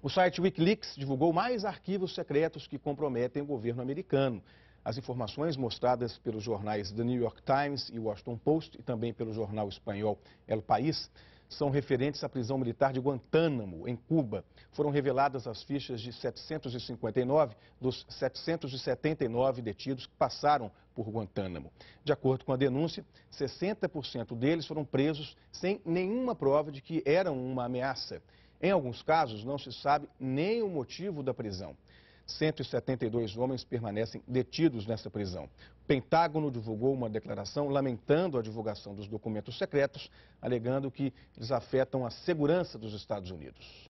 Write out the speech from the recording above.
O site Wikileaks divulgou mais arquivos secretos que comprometem o governo americano. As informações mostradas pelos jornais The New York Times e Washington Post e também pelo jornal espanhol El País são referentes à prisão militar de Guantánamo, em Cuba. Foram reveladas as fichas de 759 dos 779 detidos que passaram por Guantánamo. De acordo com a denúncia, 60% deles foram presos sem nenhuma prova de que eram uma ameaça. Em alguns casos, não se sabe nem o motivo da prisão. 172 homens permanecem detidos nessa prisão. O Pentágono divulgou uma declaração lamentando a divulgação dos documentos secretos, alegando que eles afetam a segurança dos Estados Unidos.